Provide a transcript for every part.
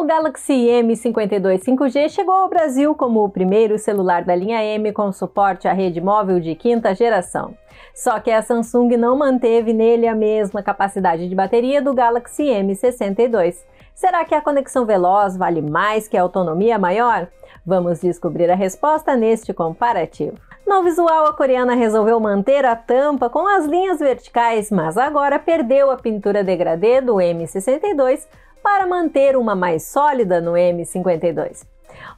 O Galaxy M52 5G chegou ao Brasil como o primeiro celular da linha M com suporte à rede móvel de quinta geração. Só que a Samsung não manteve nele a mesma capacidade de bateria do Galaxy M62. Será que a conexão veloz vale mais que a autonomia maior? Vamos descobrir a resposta neste comparativo. No visual, a coreana resolveu manter a tampa com as linhas verticais, mas agora perdeu a pintura degradê do M62 para manter uma mais sólida no M52.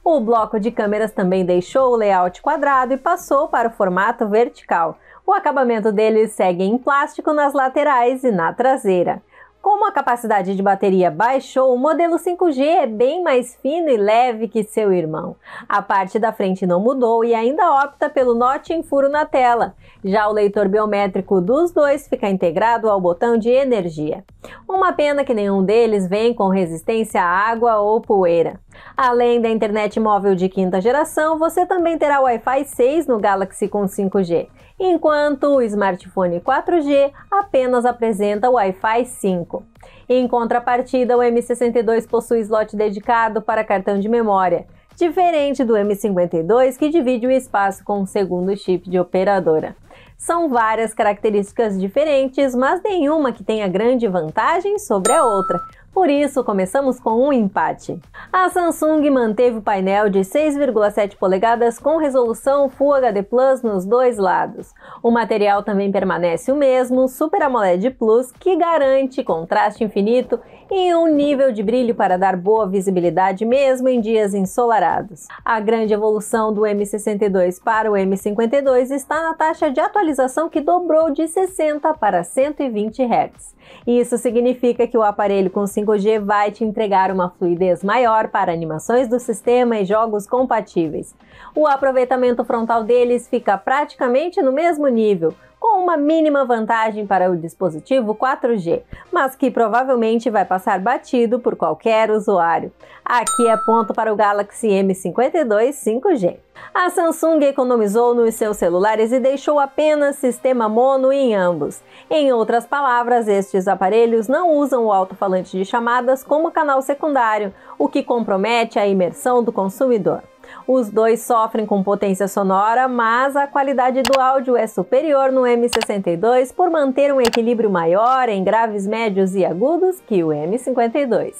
O bloco de câmeras também deixou o layout quadrado e passou para o formato vertical. O acabamento dele segue em plástico nas laterais e na traseira. Com como a capacidade de bateria baixou, o modelo 5G é bem mais fino e leve que seu irmão. A parte da frente não mudou e ainda opta pelo note em furo na tela. Já o leitor biométrico dos dois fica integrado ao botão de energia. Uma pena que nenhum deles vem com resistência à água ou poeira. Além da internet móvel de quinta geração, você também terá Wi-Fi 6 no Galaxy com 5G, enquanto o smartphone 4G apenas apresenta Wi-Fi 5. Em contrapartida, o M62 possui slot dedicado para cartão de memória, diferente do M52 que divide o espaço com um segundo chip de operadora. São várias características diferentes, mas nenhuma que tenha grande vantagem sobre a outra. Por isso, começamos com um empate. A Samsung manteve o painel de 6,7 polegadas com resolução Full HD Plus nos dois lados. O material também permanece o mesmo, Super AMOLED Plus, que garante contraste infinito e um nível de brilho para dar boa visibilidade mesmo em dias ensolarados. A grande evolução do M62 para o M52 está na taxa de atualização que dobrou de 60 para 120 Hz. Isso significa que o aparelho com 5G vai te entregar uma fluidez maior para animações do sistema e jogos compatíveis. O aproveitamento frontal deles fica praticamente no mesmo nível, com uma mínima vantagem para o dispositivo 4G, mas que provavelmente vai passar batido por qualquer usuário. Aqui é ponto para o Galaxy M52 5G. A Samsung economizou nos seus celulares e deixou apenas sistema mono em ambos. Em outras palavras, estes aparelhos não usam o alto-falante de chamadas como canal secundário, o que compromete a imersão do consumidor. Os dois sofrem com potência sonora, mas a qualidade do áudio é superior no M62 por manter um equilíbrio maior em graves médios e agudos que o M52.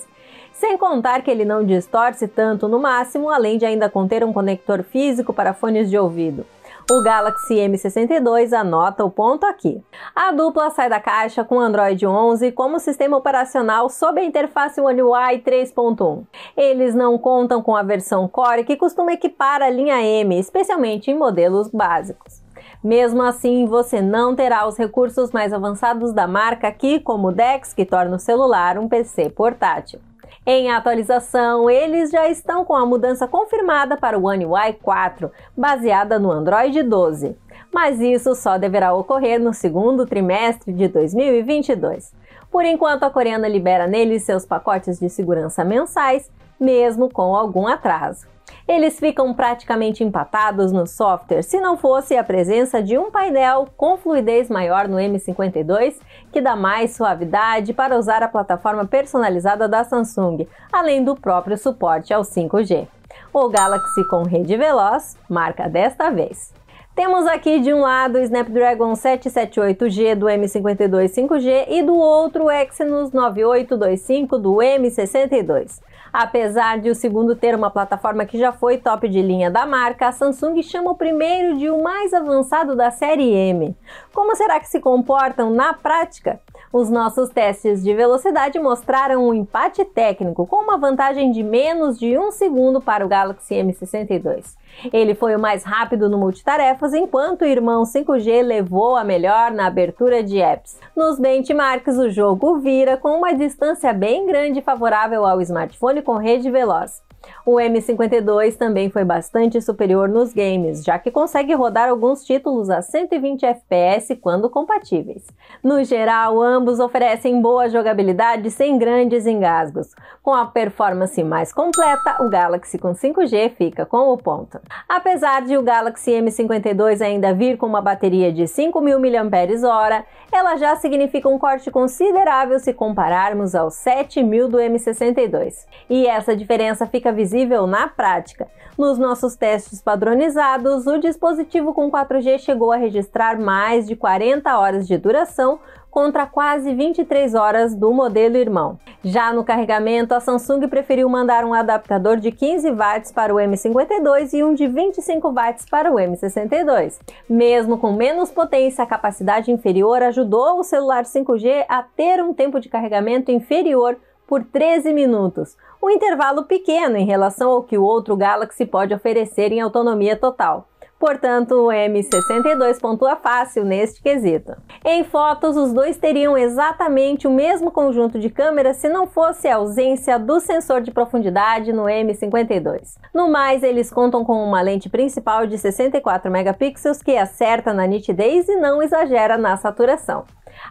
Sem contar que ele não distorce tanto no máximo, além de ainda conter um conector físico para fones de ouvido o Galaxy M62 anota o ponto aqui. A dupla sai da caixa com Android 11 como sistema operacional sob a interface One UI 3.1. Eles não contam com a versão Core que costuma equipar a linha M, especialmente em modelos básicos. Mesmo assim, você não terá os recursos mais avançados da marca aqui, como o DeX, que torna o celular um PC portátil. Em atualização, eles já estão com a mudança confirmada para o One UI 4, baseada no Android 12. Mas isso só deverá ocorrer no segundo trimestre de 2022. Por enquanto, a coreana libera neles seus pacotes de segurança mensais, mesmo com algum atraso eles ficam praticamente empatados no software, se não fosse a presença de um painel com fluidez maior no M52, que dá mais suavidade para usar a plataforma personalizada da Samsung, além do próprio suporte ao 5G. O Galaxy com rede veloz marca desta vez. Temos aqui de um lado o Snapdragon 778G do M52 5G e do outro o Exynos 9825 do M62. Apesar de o segundo ter uma plataforma que já foi top de linha da marca, a Samsung chama o primeiro de o mais avançado da série M. Como será que se comportam na prática? Os nossos testes de velocidade mostraram um empate técnico, com uma vantagem de menos de um segundo para o Galaxy M62. Ele foi o mais rápido no multitarefas, enquanto o irmão 5G levou a melhor na abertura de apps. Nos benchmarks, o jogo vira com uma distância bem grande favorável ao smartphone com rede veloz. O M52 também foi bastante superior nos games, já que consegue rodar alguns títulos a 120 FPS quando compatíveis. No geral, ambos oferecem boa jogabilidade sem grandes engasgos. Com a performance mais completa, o Galaxy com 5G fica com o ponto. Apesar de o Galaxy M52 ainda vir com uma bateria de 5.000 mAh, ela já significa um corte considerável se compararmos aos 7.000 do M62. E essa diferença fica visível na prática. Nos nossos testes padronizados, o dispositivo com 4G chegou a registrar mais de 40 horas de duração, contra quase 23 horas do modelo irmão. Já no carregamento, a Samsung preferiu mandar um adaptador de 15 watts para o M52 e um de 25 watts para o M62. Mesmo com menos potência, a capacidade inferior ajudou o celular 5G a ter um tempo de carregamento inferior por 13 minutos, um intervalo pequeno em relação ao que o outro Galaxy pode oferecer em autonomia total. Portanto, o M62 pontua fácil neste quesito. Em fotos, os dois teriam exatamente o mesmo conjunto de câmeras se não fosse a ausência do sensor de profundidade no M52. No mais, eles contam com uma lente principal de 64 megapixels que acerta na nitidez e não exagera na saturação.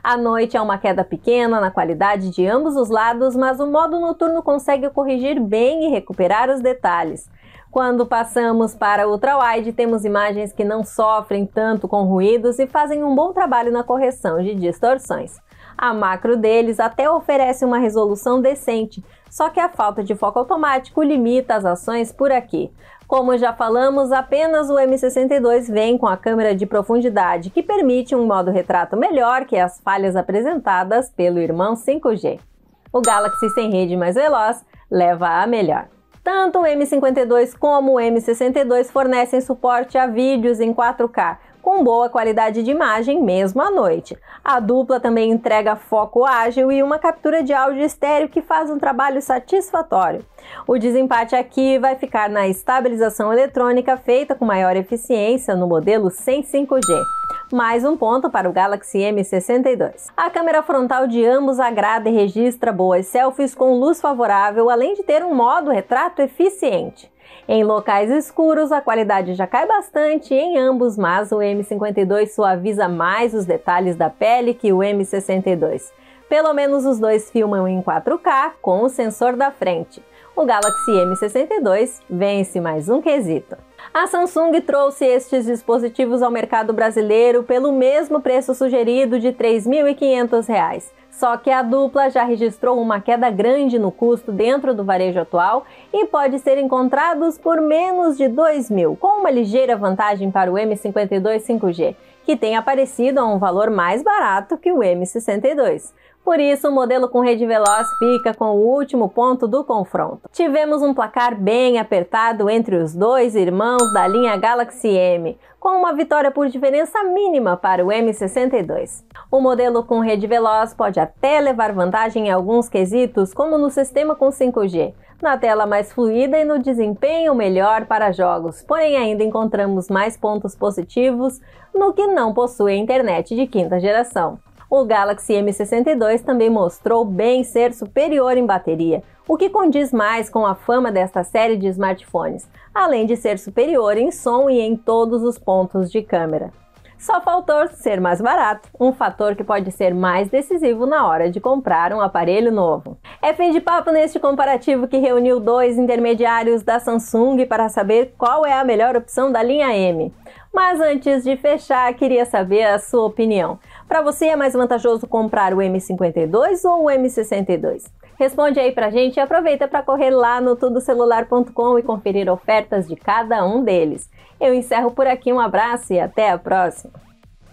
A noite é uma queda pequena na qualidade de ambos os lados, mas o modo noturno consegue corrigir bem e recuperar os detalhes. Quando passamos para ultrawide, temos imagens que não sofrem tanto com ruídos e fazem um bom trabalho na correção de distorções. A macro deles até oferece uma resolução decente, só que a falta de foco automático limita as ações por aqui. Como já falamos, apenas o M62 vem com a câmera de profundidade, que permite um modo retrato melhor que as falhas apresentadas pelo irmão 5G. O Galaxy sem rede mais veloz leva a melhor. Tanto o M52 como o M62 fornecem suporte a vídeos em 4K, com boa qualidade de imagem mesmo à noite. A dupla também entrega foco ágil e uma captura de áudio estéreo que faz um trabalho satisfatório. O desempate aqui vai ficar na estabilização eletrônica feita com maior eficiência no modelo sem 5G. Mais um ponto para o Galaxy M62. A câmera frontal de ambos agrada e registra boas selfies com luz favorável, além de ter um modo retrato eficiente. Em locais escuros, a qualidade já cai bastante em ambos, mas o M52 suaviza mais os detalhes da pele que o M62. Pelo menos os dois filmam em 4K com o sensor da frente. O Galaxy M62 vence mais um quesito. A Samsung trouxe estes dispositivos ao mercado brasileiro pelo mesmo preço sugerido de R$ 3.500. Só que a dupla já registrou uma queda grande no custo dentro do varejo atual e pode ser encontrados por menos de 2 mil, com uma ligeira vantagem para o M52 5G, que tem aparecido a um valor mais barato que o M62. Por isso, o modelo com rede veloz fica com o último ponto do confronto. Tivemos um placar bem apertado entre os dois irmãos da linha Galaxy M, com uma vitória por diferença mínima para o M62. O modelo com rede veloz pode até levar vantagem em alguns quesitos, como no sistema com 5G, na tela mais fluida e no desempenho melhor para jogos, porém ainda encontramos mais pontos positivos no que não possui a internet de quinta geração. O Galaxy M62 também mostrou bem ser superior em bateria, o que condiz mais com a fama desta série de smartphones, além de ser superior em som e em todos os pontos de câmera. Só faltou ser mais barato, um fator que pode ser mais decisivo na hora de comprar um aparelho novo. É fim de papo neste comparativo que reuniu dois intermediários da Samsung para saber qual é a melhor opção da linha M. Mas antes de fechar, queria saber a sua opinião. Para você é mais vantajoso comprar o M52 ou o M62? Responde aí pra gente e aproveita para correr lá no tudocelular.com e conferir ofertas de cada um deles. Eu encerro por aqui, um abraço e até a próxima!